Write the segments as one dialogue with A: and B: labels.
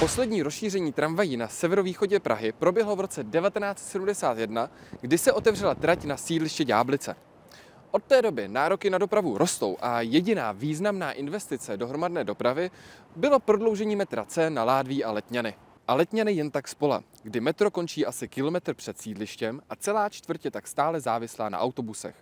A: Poslední rozšíření tramvají na severovýchodě Prahy proběhlo v roce 1971, kdy se otevřela trať na sídliště Ďáblice. Od té doby nároky na dopravu rostou a jediná významná investice do hromadné dopravy bylo prodloužení metra C na Ládví a Letňany. A Letňany jen tak spola, kdy metro končí asi kilometr před sídlištěm a celá čtvrtě tak stále závislá na autobusech.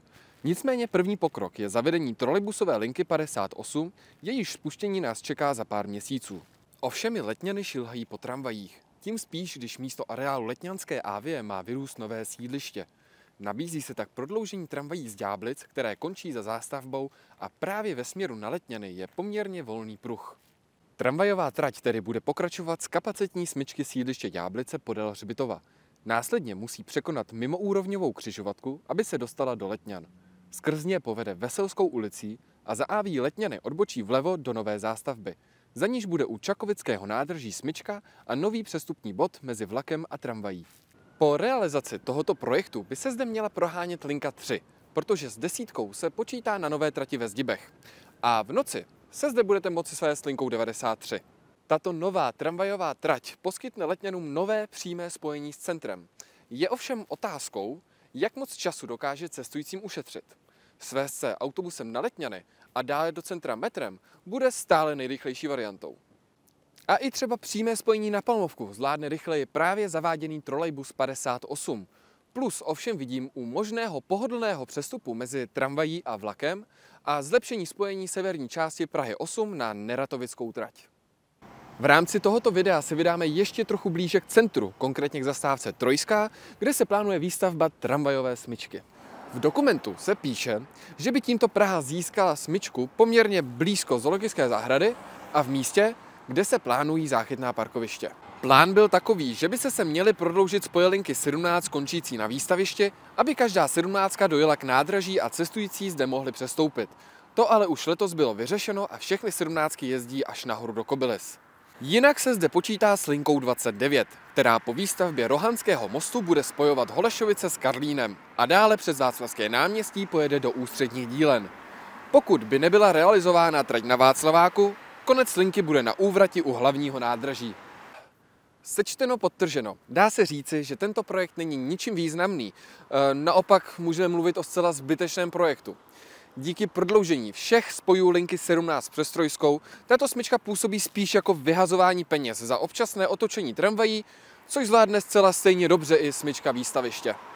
A: Nicméně první pokrok je zavedení trolejbusové linky 58, jejíž spuštění nás čeká za pár měsíců. Ovšem i Letněny šilhají po tramvajích. Tím spíš, když místo areálu ávě má vyrůst nové sídliště. Nabízí se tak prodloužení tramvají z Ďáblic, které končí za zástavbou a právě ve směru na Letňany je poměrně volný pruh. Tramvajová trať tedy bude pokračovat z kapacitní smyčky sídliště Ďáblice podél Hřbitova. Následně musí překonat mimoúrovňovou křižovatku, aby se dostala do Letňan. Skrz ně povede Veselskou ulicí a za Áví Letňany odbočí vlevo do nové zástavby – za níž bude u Čakovického nádrží smyčka a nový přestupní bod mezi vlakem a tramvají. Po realizaci tohoto projektu by se zde měla prohánět linka 3, protože s desítkou se počítá na nové trati ve Zdibech. A v noci se zde budete moci s linkou 93. Tato nová tramvajová trať poskytne letněnům nové přímé spojení s centrem. Je ovšem otázkou, jak moc času dokáže cestujícím ušetřit. Svést se autobusem na Letňany a dále do centra metrem bude stále nejrychlejší variantou. A i třeba přímé spojení na Palmovku zvládne rychleji právě zaváděný trolejbus 58. Plus ovšem vidím u možného pohodlného přestupu mezi tramvají a vlakem a zlepšení spojení severní části Prahy 8 na Neratovickou trať. V rámci tohoto videa se vydáme ještě trochu blíže k centru, konkrétně k zastávce Trojská, kde se plánuje výstavba tramvajové smyčky. V dokumentu se píše, že by tímto Praha získala smyčku poměrně blízko zoologické zahrady a v místě, kde se plánují záchytná parkoviště. Plán byl takový, že by se se měly prodloužit spojelinky 17 končící na výstavišti, aby každá 17 dojela k nádraží a cestující zde mohli přestoupit. To ale už letos bylo vyřešeno a všechny 17 jezdí až nahoru do Kobylis. Jinak se zde počítá s linkou 29, která po výstavbě Rohanského mostu bude spojovat Holešovice s Karlínem a dále přes Václavské náměstí pojede do ústředních dílen. Pokud by nebyla realizována trať na Václaváku, konec linky bude na úvrati u hlavního nádraží. Sečteno podtrženo, dá se říci, že tento projekt není ničím významný, e, naopak můžeme mluvit o zcela zbytečném projektu. Díky prodloužení všech spojů linky 17 přes Trojskou tato smyčka působí spíš jako vyhazování peněz za občasné otočení tramvají, což zvládne zcela stejně dobře i smyčka výstaviště.